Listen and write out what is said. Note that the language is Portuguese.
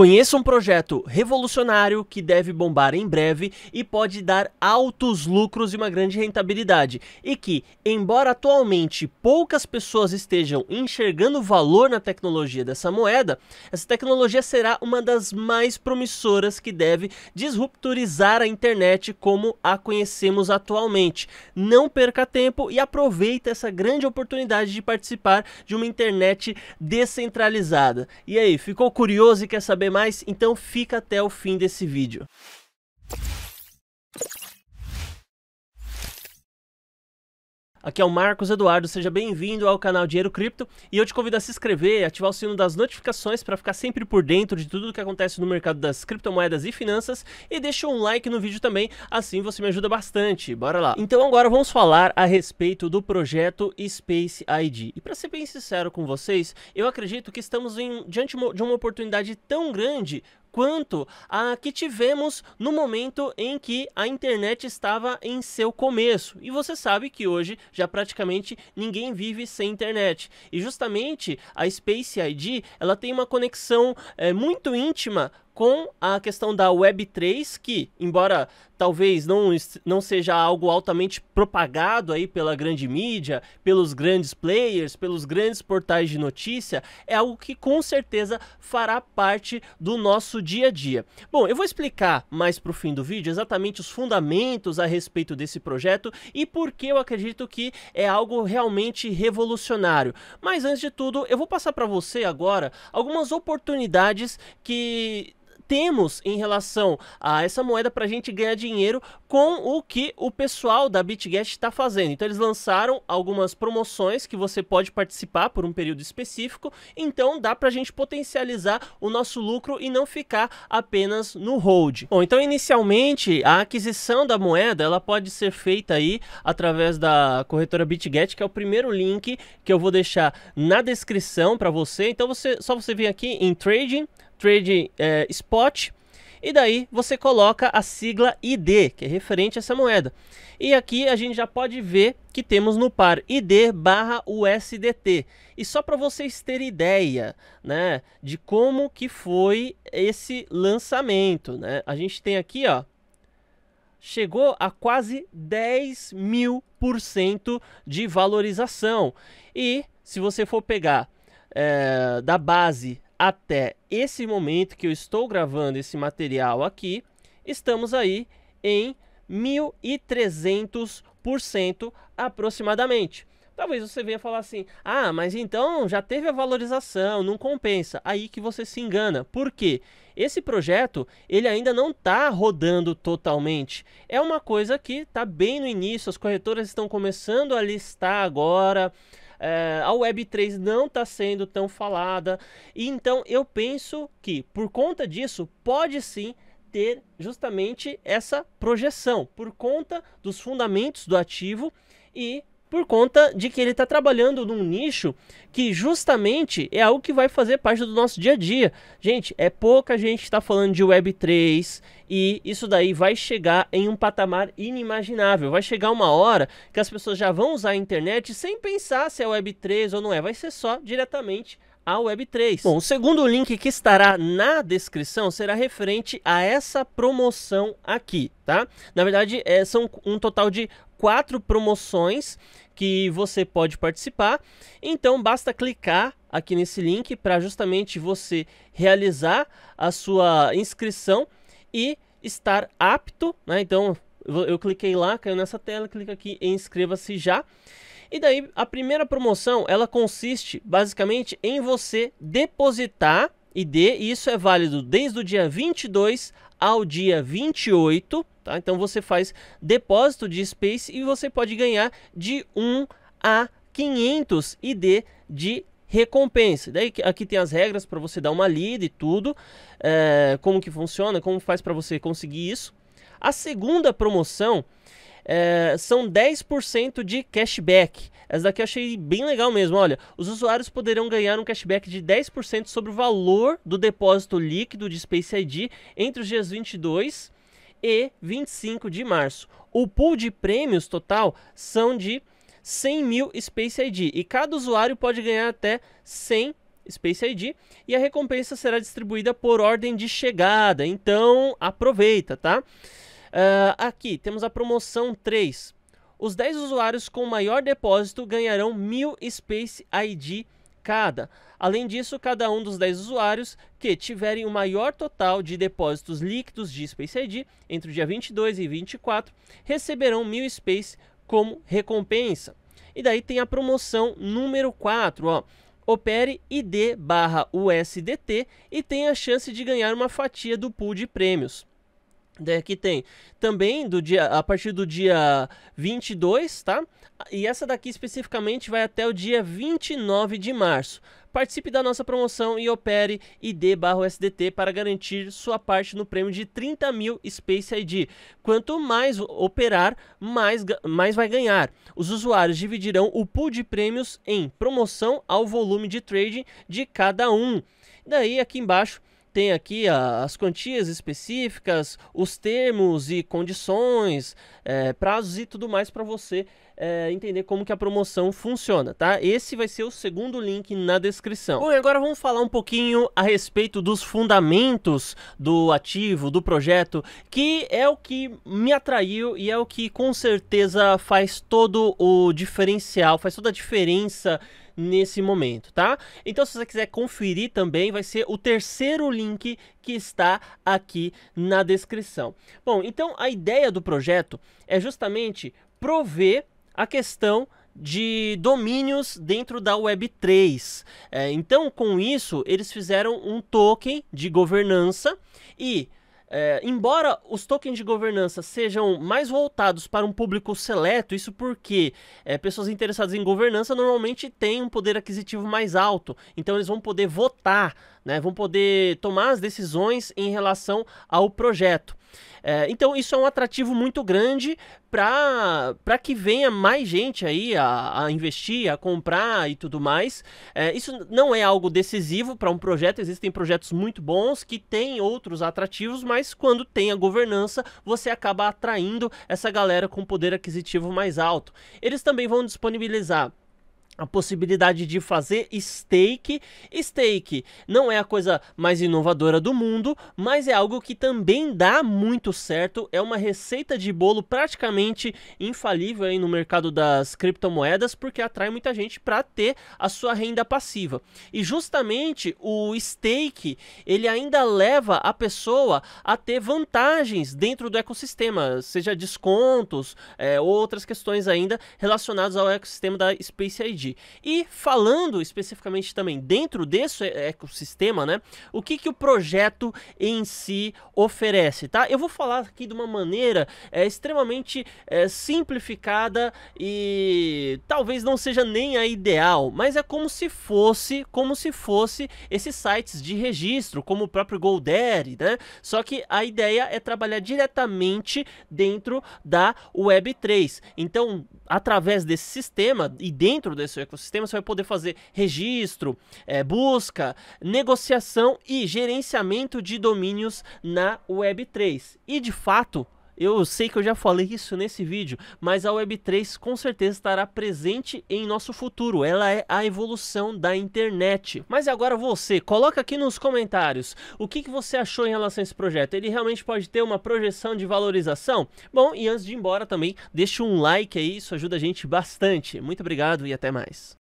Conheça um projeto revolucionário que deve bombar em breve e pode dar altos lucros e uma grande rentabilidade, e que, embora atualmente poucas pessoas estejam enxergando valor na tecnologia dessa moeda, essa tecnologia será uma das mais promissoras que deve disrupturizar a internet como a conhecemos atualmente. Não perca tempo e aproveita essa grande oportunidade de participar de uma internet descentralizada. E aí, ficou curioso e quer saber mais, então fica até o fim desse vídeo. Aqui é o Marcos Eduardo, seja bem-vindo ao canal Dinheiro Cripto e eu te convido a se inscrever, ativar o sino das notificações para ficar sempre por dentro de tudo o que acontece no mercado das criptomoedas e finanças e deixa um like no vídeo também, assim você me ajuda bastante. Bora lá. Então agora vamos falar a respeito do projeto Space ID. E para ser bem sincero com vocês, eu acredito que estamos em, diante de uma oportunidade tão grande quanto a que tivemos no momento em que a internet estava em seu começo. E você sabe que hoje já praticamente ninguém vive sem internet. E justamente a Space ID ela tem uma conexão é, muito íntima com a questão da Web3, que, embora talvez não, não seja algo altamente propagado aí pela grande mídia, pelos grandes players, pelos grandes portais de notícia, é algo que com certeza fará parte do nosso dia a dia. Bom, eu vou explicar mais para o fim do vídeo exatamente os fundamentos a respeito desse projeto e por que eu acredito que é algo realmente revolucionário. Mas antes de tudo, eu vou passar para você agora algumas oportunidades que temos em relação a essa moeda para a gente ganhar dinheiro com o que o pessoal da BitGet está fazendo. Então eles lançaram algumas promoções que você pode participar por um período específico, então dá para a gente potencializar o nosso lucro e não ficar apenas no hold. Bom, então inicialmente a aquisição da moeda ela pode ser feita aí através da corretora BitGet, que é o primeiro link que eu vou deixar na descrição para você. Então você só você vem aqui em trading trade é, spot e daí você coloca a sigla ID, que é referente a essa moeda. E aqui a gente já pode ver que temos no par ID barra USDT. E só para vocês terem ideia né, de como que foi esse lançamento, né? a gente tem aqui, ó, chegou a quase 10 mil por cento de valorização. E se você for pegar é, da base até esse momento que eu estou gravando esse material aqui, estamos aí em 1.300% aproximadamente. Talvez você venha falar assim: ah, mas então já teve a valorização, não compensa. Aí que você se engana. Por quê? Esse projeto ele ainda não está rodando totalmente. É uma coisa que está bem no início, as corretoras estão começando a listar agora. É, a Web3 não está sendo tão falada. E então eu penso que, por conta disso, pode sim ter justamente essa projeção, por conta dos fundamentos do ativo e por conta de que ele está trabalhando num nicho que justamente é algo que vai fazer parte do nosso dia a dia. Gente, é pouca gente está falando de Web3 e isso daí vai chegar em um patamar inimaginável. Vai chegar uma hora que as pessoas já vão usar a internet sem pensar se é Web3 ou não é, vai ser só diretamente a Web3. Bom, o segundo link que estará na descrição será referente a essa promoção aqui, tá? Na verdade, é, são um total de quatro promoções que você pode participar. Então basta clicar aqui nesse link para justamente você realizar a sua inscrição e estar apto, né? Então eu cliquei lá, caiu nessa tela, clica aqui em inscreva-se já. E daí a primeira promoção, ela consiste basicamente em você depositar ID, e isso é válido desde o dia 22 ao dia 28 Tá? Então você faz depósito de Space e você pode ganhar de 1 a 500 ID de recompensa. Daí aqui tem as regras para você dar uma lida e tudo, é, como que funciona, como faz para você conseguir isso. A segunda promoção é, são 10% de cashback. Essa daqui eu achei bem legal mesmo. Olha, os usuários poderão ganhar um cashback de 10% sobre o valor do depósito líquido de Space ID entre os dias 22 e 25 de março. O pool de prêmios total são de 100 mil Space ID e cada usuário pode ganhar até 100 Space ID e a recompensa será distribuída por ordem de chegada. Então aproveita, tá? Uh, aqui temos a promoção 3. Os 10 usuários com maior depósito ganharão 1000 Space ID cada. Além disso, cada um dos 10 usuários que tiverem o maior total de depósitos líquidos de Space ID entre o dia 22 e 24 receberão 1000 Space como recompensa. E daí tem a promoção número 4, ó. Opere ID barra USDT e tem a chance de ganhar uma fatia do pool de prêmios. Daí né, aqui tem também do dia a partir do dia 22, tá? E essa daqui especificamente vai até o dia 29 de março. Participe da nossa promoção e opere ID barro SDT para garantir sua parte no prêmio de 30 mil Space ID. Quanto mais operar, mais, mais vai ganhar. Os usuários dividirão o pool de prêmios em promoção ao volume de trading de cada um. Daí aqui embaixo tem aqui a, as quantias específicas, os termos e condições, é, prazos e tudo mais para você é, entender como que a promoção funciona, tá? Esse vai ser o segundo link na descrição. Bom, e agora vamos falar um pouquinho a respeito dos fundamentos do ativo, do projeto, que é o que me atraiu e é o que com certeza faz todo o diferencial, faz toda a diferença nesse momento, tá? Então, se você quiser conferir também, vai ser o terceiro link que está aqui na descrição. Bom, então a ideia do projeto é justamente prover a questão de domínios dentro da Web3. É, então, com isso, eles fizeram um token de governança e é, embora os tokens de governança sejam mais voltados para um público seleto, isso porque é, pessoas interessadas em governança normalmente têm um poder aquisitivo mais alto, então eles vão poder votar né, vão poder tomar as decisões em relação ao projeto. É, então isso é um atrativo muito grande para que venha mais gente aí a, a, investir, a comprar e tudo mais. É, isso não é algo decisivo para um projeto, existem projetos muito bons que têm outros atrativos, mas quando tem a governança, você acaba atraindo essa galera com poder aquisitivo mais alto. Eles também vão disponibilizar a possibilidade de fazer stake. Stake não é a coisa mais inovadora do mundo, mas é algo que também dá muito certo. É uma receita de bolo praticamente infalível aí no mercado das criptomoedas, porque atrai muita gente para ter a sua renda passiva. E justamente o stake, ele ainda leva a pessoa a ter vantagens dentro do ecossistema, seja descontos, é, outras questões ainda relacionadas ao ecossistema da Space ID. E falando especificamente também dentro desse ecossistema, né? O que, que o projeto em si oferece, tá? Eu vou falar aqui de uma maneira é, extremamente é, simplificada e talvez não seja nem a ideal, mas é como se fosse, como se fosse esses sites de registro, como o próprio GoDaddy, né? Só que a ideia é trabalhar diretamente dentro da Web3. Então, através desse sistema e dentro desse ecossistema, você vai poder fazer registro, é, busca, negociação e gerenciamento de domínios na Web3. E de fato, eu sei que eu já falei isso nesse vídeo, mas a Web3 com certeza estará presente em nosso futuro. Ela é a evolução da internet. Mas agora você, coloca aqui nos comentários o que, que você achou em relação a esse projeto. Ele realmente pode ter uma projeção de valorização? Bom, e antes de ir embora também, deixa um like aí, isso ajuda a gente bastante. Muito obrigado e até mais.